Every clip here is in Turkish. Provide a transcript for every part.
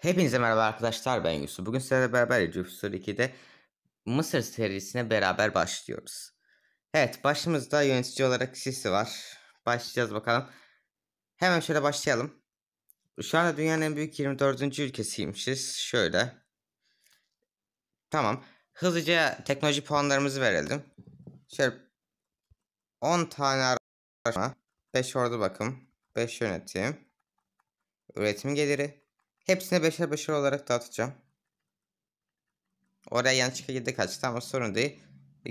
Hepinize merhaba arkadaşlar ben Yusuf. Bugün sizlerle beraber Jupiter 2'de Mısır serisine beraber başlıyoruz. Evet başımızda yönetici olarak Sisi var. Başlayacağız bakalım. Hemen şöyle başlayalım. Şu anda dünyanın en büyük 24. ülkesiymişiz. Şöyle. Tamam. Hızlıca teknoloji puanlarımızı verelim. Şöyle 10 tane araştırma. 5 ordu bakım. 5 yönetim. Üretim geliri. Hepsine beşer beşer olarak dağıtacağım. Oraya yanlışlıkla 7 kaçtı ama sorun değil.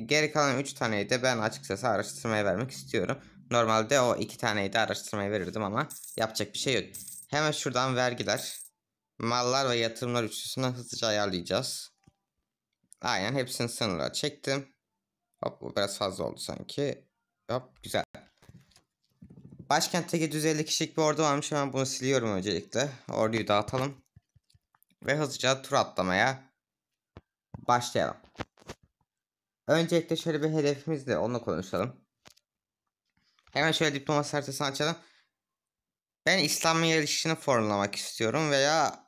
Geri kalan 3 taneyi de ben açıkçası araştırmaya vermek istiyorum. Normalde o 2 taneyi de araştırmaya verirdim ama yapacak bir şey yok. Hemen şuradan vergiler. Mallar ve yatırımlar üçlüsünden hızlıca ayarlayacağız. Aynen hepsini sınırlara çektim. Hop bu biraz fazla oldu sanki. Hop güzel. Başkentte 750 kişilik bir ordu varmış. Hemen bunu siliyorum öncelikle. Orduyu dağıtalım. Ve hızlıca tur atlamaya başlayalım. Öncelikle şöyle bir hedefimiz de onunla konuşalım. Hemen şöyle diplomasi haritasını açalım. Ben İslam'ın yarışını formlamak istiyorum veya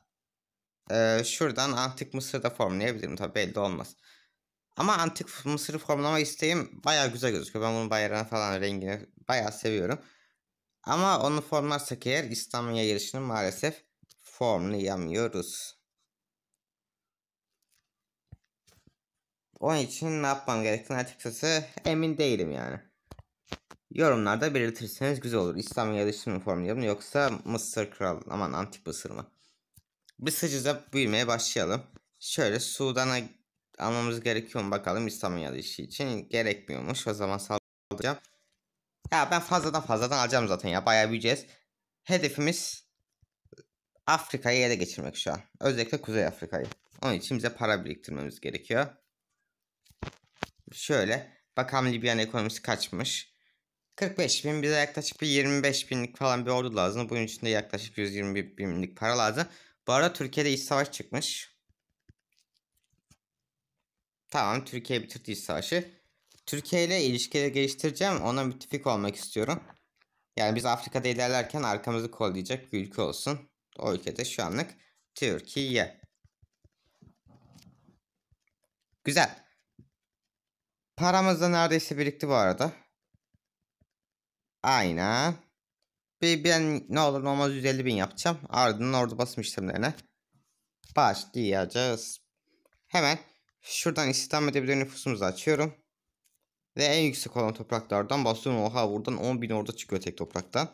e, şuradan Antik Mısır'da formlayabilirim tabi belli olmaz. Ama Antik Mısır'ı formlama isteğim baya güzel gözüküyor. Ben bunun bayrağını falan rengini baya seviyorum. Ama onu formlarsak eğer İstanbul'a girişini maalesef formlayamıyoruz. Onun için ne yapmam gerektiğini açıkçası emin değilim yani. Yorumlarda belirtirseniz güzel olur. İslam yarışını mı formlayalım yoksa Mısır Kral aman Antik Mısır mı? Bir sıcıza büyümeye başlayalım. Şöyle Sudan'a almamız gerekiyor mu bakalım İslam yarışı için. Gerekmiyormuş o zaman saldıracağım. Ya ben fazladan fazladan alacağım zaten ya. Bayağı büyüyeceğiz. Hedefimiz Afrika'yı ele geçirmek şu an. Özellikle Kuzey Afrika'yı. Onun için bize para biriktirmemiz gerekiyor. Şöyle. Bakalım Libya'nın ekonomisi kaçmış. 45 bin bize yaklaşık bir 25 binlik falan bir ordu lazım. Bunun için de yaklaşık 120 binlik para lazım. Bu arada Türkiye'de iç savaş çıkmış. Tamam Türkiye bitirdi iç savaşı. Türkiye ile ilişkileri geliştireceğim. Ona müttefik olmak istiyorum. Yani biz Afrika'da ilerlerken arkamızı kollayacak bir ülke olsun. O ülkede şu anlık Türkiye. Güzel. Paramız da neredeyse birikti bu arada. Aynen. Bir ben ne olur ne olmaz 150 bin yapacağım. Ardından orada basım işlemlerine başlayacağız. Hemen şuradan istihdam edebilir nüfusumuzu açıyorum. Ve en yüksek olan topraklardan Bastion Oha buradan 10 bin orada çıkıyor tek topraktan.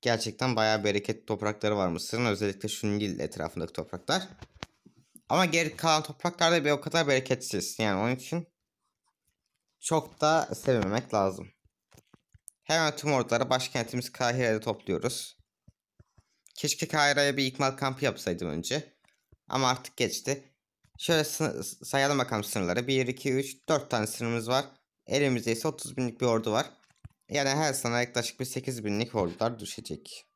Gerçekten bayağı bereket toprakları var Mısır'ın. Özellikle Şunil etrafındaki topraklar. Ama geri kalan topraklarda bir o kadar bereketsiz. Yani onun için çok da sevmemek lazım. Hemen tüm orduları başkentimiz Kahire'de topluyoruz. Keşke Kahire'ye bir ikmal kampı yapsaydım önce. Ama artık geçti. Şöyle sayalım bakalım sınırları. 1, 2, 3, 4 tane sınırımız var. Elimizde ise 30 binlik bir ordu var. Yani her sene yaklaşık bir 8 binlik ordular düşecek.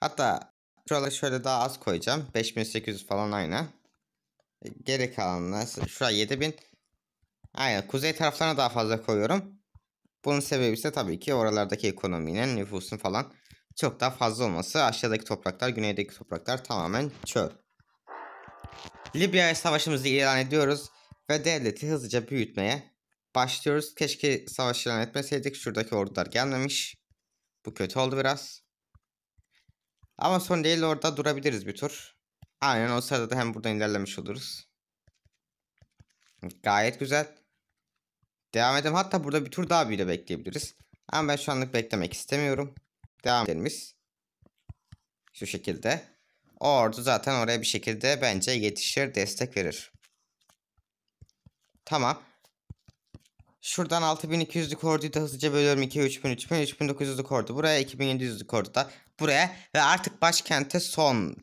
Hatta şurada şöyle daha az koyacağım. 5800 falan aynı. E, geri kalanlar şuraya 7000. Aynen kuzey taraflarına daha fazla koyuyorum. Bunun sebebi ise tabii ki oralardaki ekonominin, nüfusun falan çok daha fazla olması. Aşağıdaki topraklar, güneydeki topraklar tamamen çöl. Libya'ya savaşımızı ilan ediyoruz ve devleti hızlıca büyütmeye başlıyoruz. Keşke savaş ilan etmeseydik. Şuradaki ordular gelmemiş. Bu kötü oldu biraz. Ama son değil orada durabiliriz bir tur. Aynen o sırada da hem buradan ilerlemiş oluruz. Gayet güzel. Devam edelim. Hatta burada bir tur daha bile bekleyebiliriz. Ama ben şu anlık beklemek istemiyorum. Devam edelimimiz. Şu şekilde. O ordu zaten oraya bir şekilde bence yetişir, destek verir. Tamam. Şuradan 6200'lük orduyu da hızlıca bölüyorum. 2, 3000, 3000, 3900'lük ordu. Buraya 2700'lük ordu da. Buraya ve artık başkente son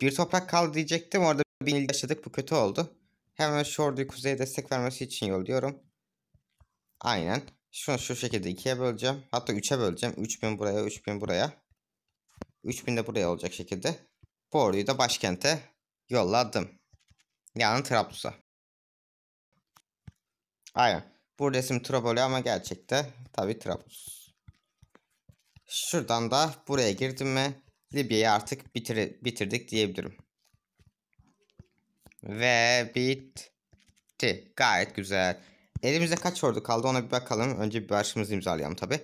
bir toprak kaldı diyecektim. Orada bin yıl yaşadık. Bu kötü oldu. Hemen şu orduyu kuzeye destek vermesi için yolluyorum. Aynen. Şunu şu şekilde ikiye böleceğim. Hatta üçe böleceğim. 3000 buraya, 3000 buraya. 3000 de buraya olacak şekilde. Bu orduyu da başkente yolladım. Yani Trablus'a. Aynen. Bu resim Traboli ama gerçekte tabii Trablus. Şuradan da buraya girdim mi Libya'yı artık bitir bitirdik diyebilirim. Ve bitti. Gayet güzel. Elimizde kaç ordu kaldı ona bir bakalım. Önce bir başımızı imzalayalım tabi.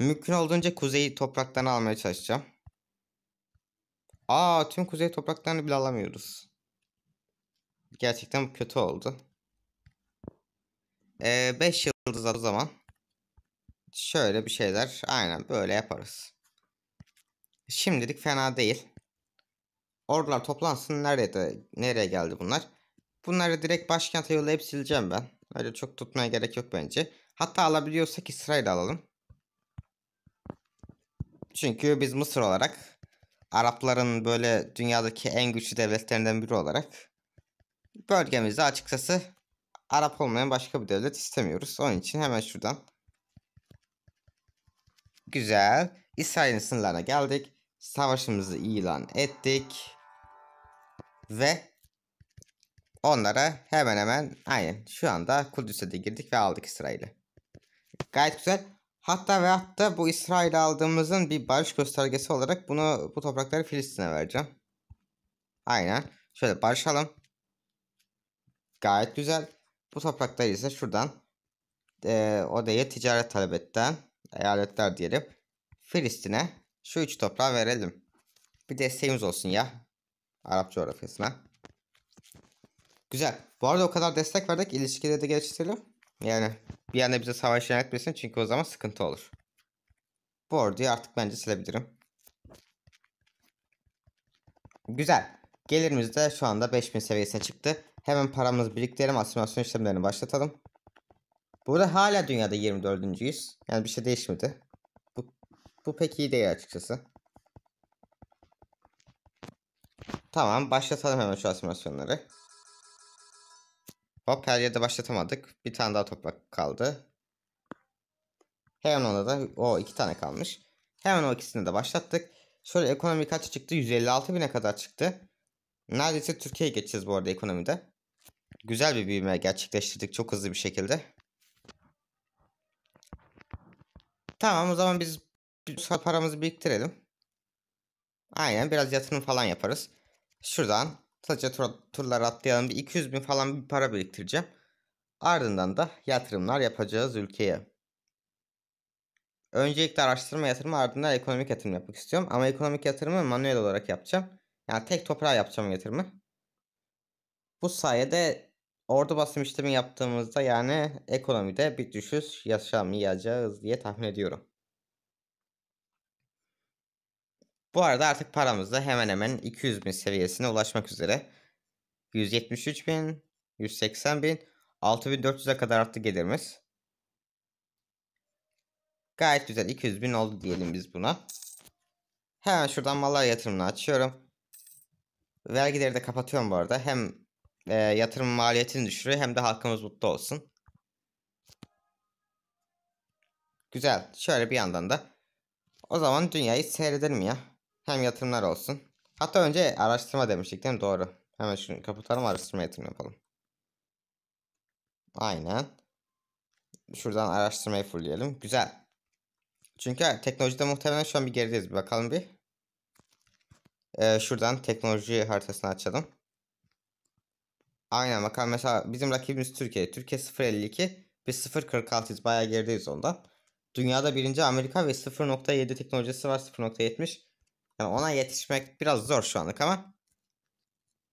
Mümkün olduğunca kuzeyi topraklarını almaya çalışacağım. Aa tüm kuzey topraklarını bile alamıyoruz. Gerçekten kötü oldu. Ee, 5 yıldız o zaman. Şöyle bir şeyler aynen böyle yaparız. Şimdilik fena değil. Ordular toplansın. Nerede, nereye geldi bunlar? Bunları direkt başkente yollayıp sileceğim ben. Öyle çok tutmaya gerek yok bence. Hatta alabiliyorsak İsrail alalım. Çünkü biz Mısır olarak Arapların böyle dünyadaki en güçlü devletlerinden biri olarak bölgemizde açıkçası Arap olmayan başka bir devlet istemiyoruz. Onun için hemen şuradan. Güzel. İsrail'in sınırlarına geldik. Savaşımızı ilan ettik. Ve onlara hemen hemen aynen şu anda Kudüs'e de girdik ve aldık İsrail'i. Gayet güzel. Hatta ve hatta bu İsrail'i aldığımızın bir barış göstergesi olarak bunu bu toprakları Filistin'e vereceğim. Aynen. Şöyle barışalım. Gayet güzel. Bu topraklar ise şuradan e, odaya ticaret talebetten eyaletler diyelim. Filistin'e şu üç toprağı verelim. Bir desteğimiz olsun ya. Arap coğrafyasına. Güzel. Bu arada o kadar destek verdik. İlişkileri de geliştirelim. Yani bir anda bize savaş ilan etmesin. Çünkü o zaman sıkıntı olur. Bu orduyu artık bence silebilirim. Güzel. Gelirimiz de şu anda 5000 seviyesine çıktı. Hemen paramızı biriktirelim. Asimilasyon işlemlerini başlatalım. Burada hala dünyada 24. yüz. Yani bir şey değişmedi. Bu, bu pek iyi değil açıkçası. Tamam başlatalım hemen şu asimilasyonları. Hop her yerde başlatamadık. Bir tane daha toprak kaldı. Hemen ona da o iki tane kalmış. Hemen o ikisini de başlattık. Şöyle ekonomi kaç çıktı? 156 bine kadar çıktı. Neredeyse Türkiye'ye geçeceğiz bu arada ekonomide güzel bir büyüme gerçekleştirdik çok hızlı bir şekilde. Tamam o zaman biz paramızı biriktirelim. Aynen biraz yatırım falan yaparız. Şuradan sadece tur turlar atlayalım. Bir 200 bin falan bir para biriktireceğim. Ardından da yatırımlar yapacağız ülkeye. Öncelikle araştırma yatırımı ardından ekonomik yatırım yapmak istiyorum. Ama ekonomik yatırımı manuel olarak yapacağım. Yani tek toprağa yapacağım yatırımı. Bu sayede Orada basım işlemi yaptığımızda yani ekonomide bir düşüş yaşamayacağız diye tahmin ediyorum. Bu arada artık paramız da hemen hemen 200 bin seviyesine ulaşmak üzere. 173 bin, 180 bin, 6400'e kadar arttı gelirimiz. Gayet güzel 200 bin oldu diyelim biz buna. Hemen şuradan mallar yatırımını açıyorum. Vergileri de kapatıyorum bu arada. Hem e, yatırım maliyetini düşürüyor hem de halkımız mutlu olsun. Güzel. Şöyle bir yandan da o zaman dünyayı seyredelim ya. Hem yatırımlar olsun. Hatta önce araştırma demiştik değil mi? Doğru. Hemen şunu kapatalım araştırma yatırım yapalım. Aynen. Şuradan araştırmayı fullleyelim. Güzel. Çünkü teknolojide muhtemelen şu an bir gerideyiz. Bir bakalım bir. Ee, şuradan teknoloji haritasını açalım. Aynen bakalım mesela bizim rakibimiz Türkiye. Türkiye 0.52 biz 0.46'yız bayağı gerideyiz ondan. Dünyada birinci Amerika ve 0.7 teknolojisi var 0.70. Yani ona yetişmek biraz zor şu anlık ama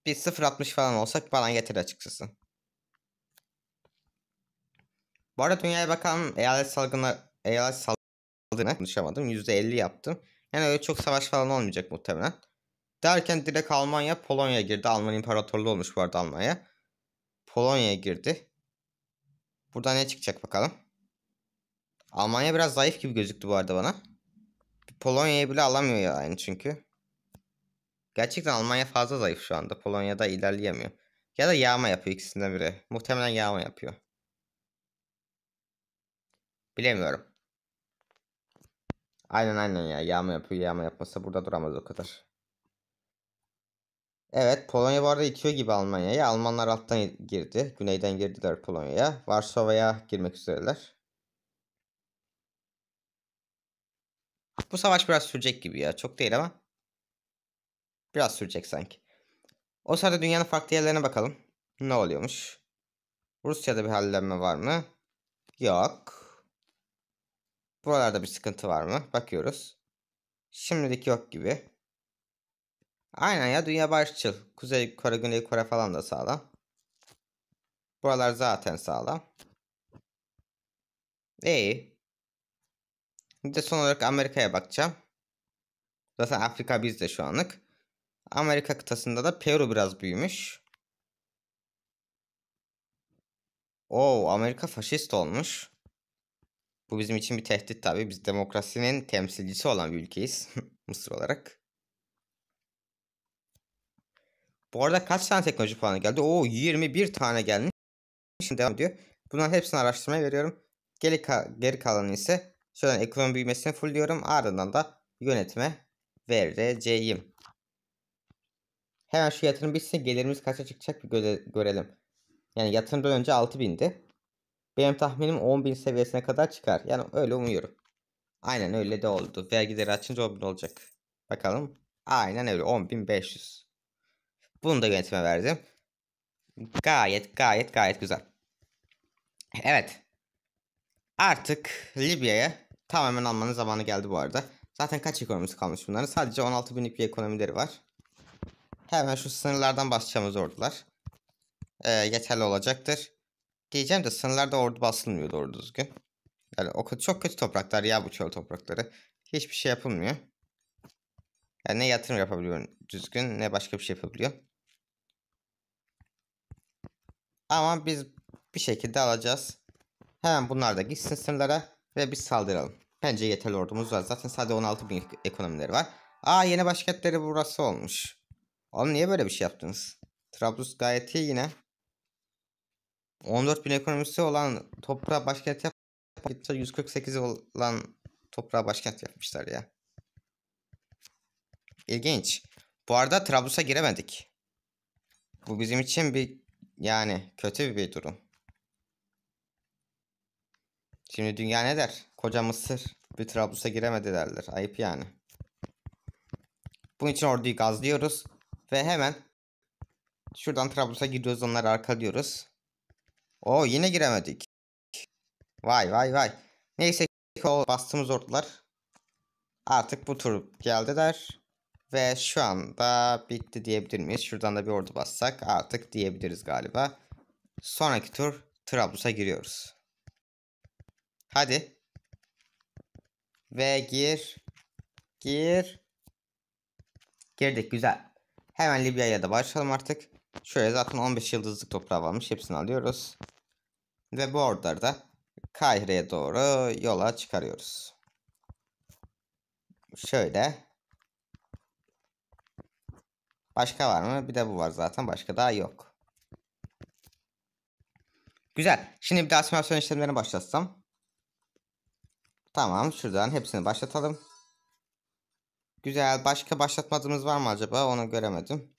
bir 0.60 falan olsak falan yeter açıkçası. Bu arada dünyaya bakalım eyalet salgına eyalet salgına konuşamadım. %50 yaptım. Yani öyle çok savaş falan olmayacak muhtemelen. Derken direkt Almanya Polonya girdi. Alman İmparatorluğu olmuş bu arada Almanya. Polonya'ya girdi. Burada ne çıkacak bakalım. Almanya biraz zayıf gibi gözüktü bu arada bana. Polonya'yı bile alamıyor yani çünkü. Gerçekten Almanya fazla zayıf şu anda. Polonya'da ilerleyemiyor. Ya da yağma yapıyor ikisinden biri. Muhtemelen yağma yapıyor. Bilemiyorum. Aynen aynen ya. Yağma yapıyor. Yağma yapmasa burada duramaz o kadar. Evet Polonya bu arada itiyor gibi Almanya'yı. Almanlar alttan girdi. Güneyden girdiler Polonya'ya. Varşova'ya girmek üzereler. Bu savaş biraz sürecek gibi ya. Çok değil ama. Biraz sürecek sanki. O sırada dünyanın farklı yerlerine bakalım. Ne oluyormuş? Rusya'da bir hallenme var mı? Yok. Buralarda bir sıkıntı var mı? Bakıyoruz. Şimdilik yok gibi. Aynen ya dünya barışçıl. Kuzey Kore, Güney Kore falan da sağlam. Buralar zaten sağlam. İyi. Bir de son olarak Amerika'ya bakacağım. Zaten Afrika bizde şu anlık. Amerika kıtasında da Peru biraz büyümüş. Oo Amerika faşist olmuş. Bu bizim için bir tehdit tabii. Biz demokrasinin temsilcisi olan bir ülkeyiz. Mısır olarak. Bu arada kaç tane teknoloji puanı geldi? Oo 21 tane gelmiş. Şimdi devam ediyor. Bunların hepsini araştırmaya veriyorum. Geri, ka geri kalanı ise şöyle ekonomi büyümesini diyorum. Ardından da yönetime vereceğim. Hemen şu yatırım bitsin. Gelirimiz kaça çıkacak bir göre görelim. Yani yatırımdan önce 6000'di. Benim tahminim 10.000 seviyesine kadar çıkar. Yani öyle umuyorum. Aynen öyle de oldu. Vergileri açınca 10.000 olacak. Bakalım. Aynen öyle 10.500. Bunu da yönetime verdim. Gayet gayet gayet güzel. Evet. Artık Libya'ya tamamen almanın zamanı geldi bu arada. Zaten kaç ekonomisi kalmış bunların? Sadece 16 binlik bir ekonomileri var. Hemen şu sınırlardan başlayacağımız ordular. Ee, yeterli olacaktır. Diyeceğim de sınırlarda ordu basılmıyor doğru düzgün. Yani o çok kötü topraklar ya bu çöl toprakları. Hiçbir şey yapılmıyor. Yani ne yatırım yapabiliyor düzgün ne başka bir şey yapabiliyor. Ama biz bir şekilde alacağız. Hemen bunlar da gitsin sınırlara ve biz saldıralım. Bence yeterli ordumuz var. Zaten sadece 16 bin ekonomileri var. Aa yeni başkentleri burası olmuş. Oğlum niye böyle bir şey yaptınız? Trablus gayet iyi yine. 14 bin ekonomisi olan toprağa başkent yapmışlar 148 olan toprağa başkent yapmışlar ya. İlginç. Bu arada Trablus'a giremedik. Bu bizim için bir yani kötü bir durum. Şimdi dünya ne der? Koca Mısır bir Trablus'a giremedi derler. Ayıp yani. Bunun için orduyu gazlıyoruz. Ve hemen şuradan Trablus'a gidiyoruz. Onları arkalıyoruz. Oo yine giremedik. Vay vay vay. Neyse ki bastığımız ordular artık bu tur geldi der. Ve şu anda bitti diyebilir miyiz? Şuradan da bir ordu bassak artık diyebiliriz galiba. Sonraki tur Trablus'a giriyoruz. Hadi. Ve gir. Gir. Girdik güzel. Hemen Libya'ya da başlayalım artık. Şöyle zaten 15 yıldızlık toprağı varmış. Hepsini alıyoruz. Ve bu ordularda Kahire'ye doğru yola çıkarıyoruz. Şöyle. Başka var mı? Bir de bu var zaten. Başka daha yok. Güzel. Şimdi bir daha simülasyon işlemlerini başlatsam. Tamam. Şuradan hepsini başlatalım. Güzel. Başka başlatmadığımız var mı acaba? Onu göremedim.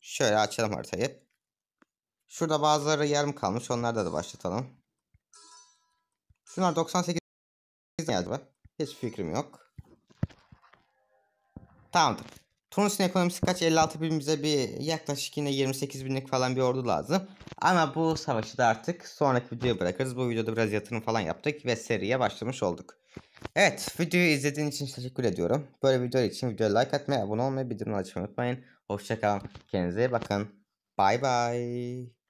Şöyle açalım haritayı. Şurada bazıları yarım kalmış. Onları da başlatalım. Şunlar 98 geldi be. Hiç fikrim yok. Tamamdır. Tunus'un ekonomisi kaç? 56 bin bize bir yaklaşık yine 28 binlik falan bir ordu lazım. Ama bu savaşı da artık sonraki videoya bırakırız. Bu videoda biraz yatırım falan yaptık ve seriye başlamış olduk. Evet videoyu izlediğiniz için teşekkür ediyorum. Böyle videolar için videoya like atmayı, abone olmayı, bildirim açmayı unutmayın. Hoşçakalın. Kendinize iyi bakın. Bye bye.